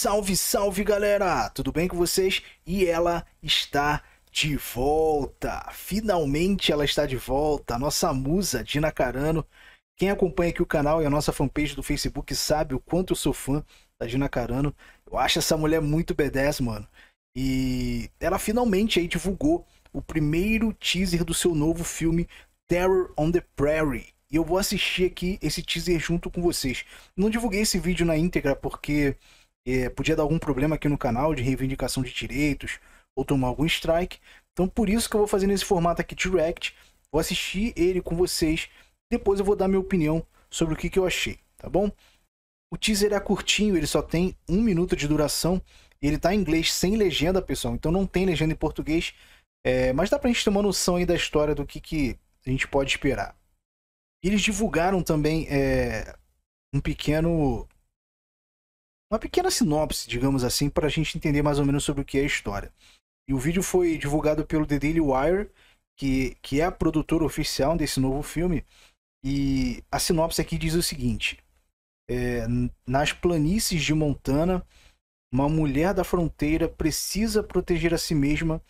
Salve, salve galera! Tudo bem com vocês? E ela está de volta! Finalmente ela está de volta! A nossa musa, Dina Carano. Quem acompanha aqui o canal e a nossa fanpage do Facebook sabe o quanto eu sou fã da Dina Carano. Eu acho essa mulher muito B10, mano. E ela finalmente aí divulgou o primeiro teaser do seu novo filme Terror on the Prairie. E eu vou assistir aqui esse teaser junto com vocês. Não divulguei esse vídeo na íntegra porque é, podia dar algum problema aqui no canal de reivindicação de direitos ou tomar algum strike. Então por isso que eu vou fazer nesse formato aqui de react, vou assistir ele com vocês, depois eu vou dar minha opinião sobre o que, que eu achei, tá bom? O teaser é curtinho, ele só tem um minuto de duração, ele tá em inglês sem legenda, pessoal, então não tem legenda em português, é, mas dá para a gente ter uma noção aí da história do que, que a gente pode esperar. Eles divulgaram também é, um pequeno uma pequena sinopse, digamos assim, para a gente entender mais ou menos sobre o que é a história. E o vídeo foi divulgado pelo The Daily Wire, que, que é a produtora oficial desse novo filme. E a sinopse aqui diz o seguinte: é, Nas planícies de Montana, uma mulher da fronteira precisa proteger a si mesma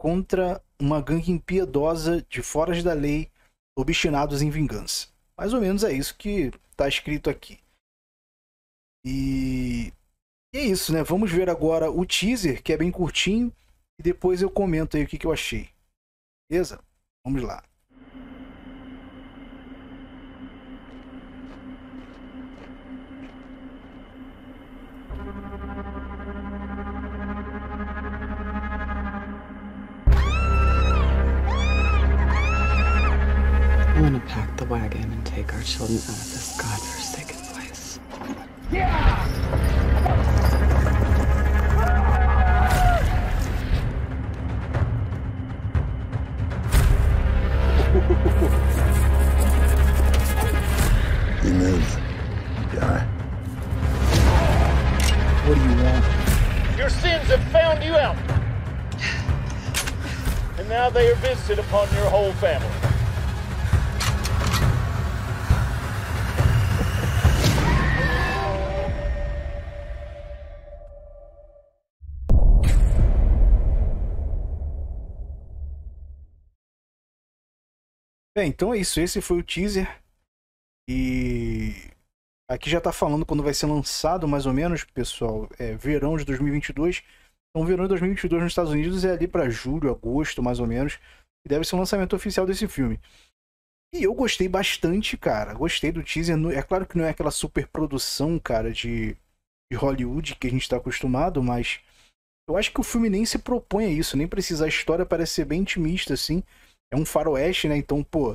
contra uma gangue impiedosa de foras da lei obstinados em vingança. Mais ou menos é isso que está escrito aqui. E... e, é isso, né? Vamos ver agora o teaser, que é bem curtinho, e depois eu comento aí o que, que eu achei. Beleza? Vamos lá. I want to pack the wagon and take our children out of this godforsaken. now they are visited upon your whole family. Bem, então é isso. Esse foi o teaser. E aqui já tá falando quando vai ser lançado, mais ou menos, pessoal. É verão de 2022. Então, verão de 2022 nos Estados Unidos é ali para julho, agosto, mais ou menos, que deve ser o lançamento oficial desse filme. E eu gostei bastante, cara. Gostei do teaser. É claro que não é aquela super produção, cara, de, de Hollywood que a gente está acostumado, mas eu acho que o filme nem se propõe a isso, nem precisa. A história parece ser bem intimista, assim. É um faroeste, né? Então, pô,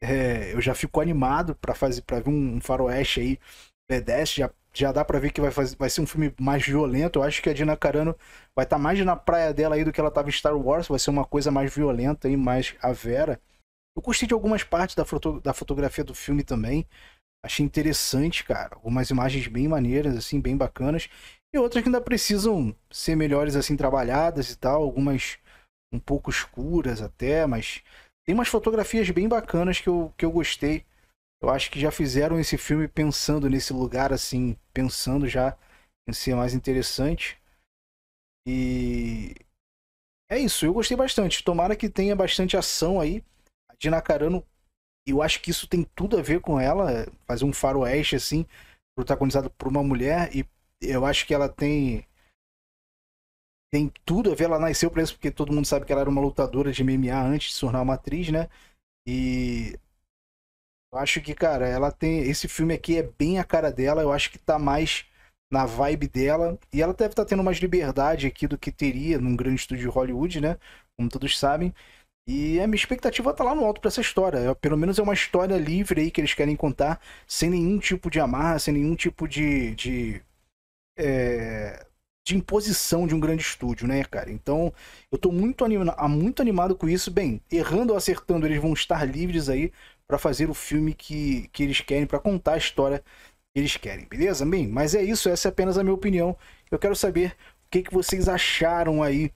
é, eu já fico animado para fazer para ver um, um faroeste aí pedestre, já já dá para ver que vai, fazer, vai ser um filme mais violento. Eu acho que a Dina Carano vai estar tá mais na praia dela aí do que ela estava em Star Wars. Vai ser uma coisa mais violenta e mais a Vera. Eu gostei de algumas partes da, foto, da fotografia do filme também. Achei interessante, cara. Algumas imagens bem maneiras, assim, bem bacanas. E outras que ainda precisam ser melhores, assim, trabalhadas e tal. Algumas um pouco escuras até, mas tem umas fotografias bem bacanas que eu, que eu gostei eu acho que já fizeram esse filme pensando nesse lugar, assim, pensando já em ser mais interessante. E é isso, eu gostei bastante. Tomara que tenha bastante ação aí. A Dina Carano, eu acho que isso tem tudo a ver com ela, fazer um faroeste assim, protagonizado por uma mulher e eu acho que ela tem tem tudo a ver, ela nasceu para isso porque todo mundo sabe que ela era uma lutadora de MMA antes de se tornar uma atriz, né? E eu acho que, cara, ela tem. Esse filme aqui é bem a cara dela. Eu acho que tá mais na vibe dela. E ela deve estar tá tendo mais liberdade aqui do que teria num grande estúdio de Hollywood, né? Como todos sabem. E a minha expectativa tá lá no alto para essa história. É, pelo menos é uma história livre aí que eles querem contar, sem nenhum tipo de amarra, sem nenhum tipo de. de é, de imposição de um grande estúdio, né, cara? Então, eu tô muito, animado, ah, muito animado com isso. Bem, errando ou acertando, eles vão estar livres aí para fazer o filme que, que eles querem, para contar a história que eles querem, beleza? Bem, mas é isso, essa é apenas a minha opinião. Eu quero saber o que, que vocês acharam aí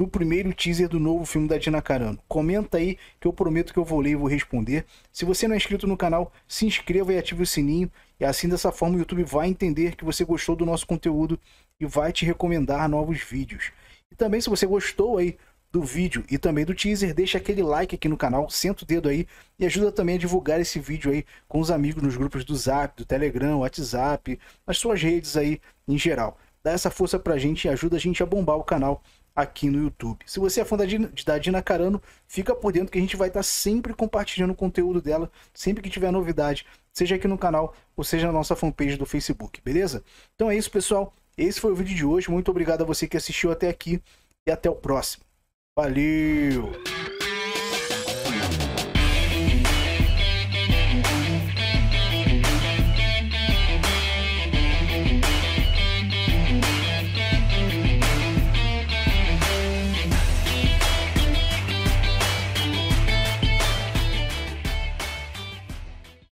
no primeiro teaser do novo filme da Dina Carano? Comenta aí que eu prometo que eu vou ler e vou responder. Se você não é inscrito no canal, se inscreva e ative o sininho. E assim dessa forma o YouTube vai entender que você gostou do nosso conteúdo e vai te recomendar novos vídeos. E também se você gostou aí do vídeo e também do teaser, deixa aquele like aqui no canal, senta o dedo aí e ajuda também a divulgar esse vídeo aí com os amigos nos grupos do Zap, do Telegram, WhatsApp, nas suas redes aí em geral. Dá essa força pra gente e ajuda a gente a bombar o canal aqui no YouTube. Se você é fã da Dina, da Dina Carano, fica por dentro que a gente vai estar tá sempre compartilhando o conteúdo dela, sempre que tiver novidade, seja aqui no canal ou seja na nossa fanpage do Facebook, beleza? Então é isso, pessoal. Esse foi o vídeo de hoje. Muito obrigado a você que assistiu até aqui e até o próximo. Valeu!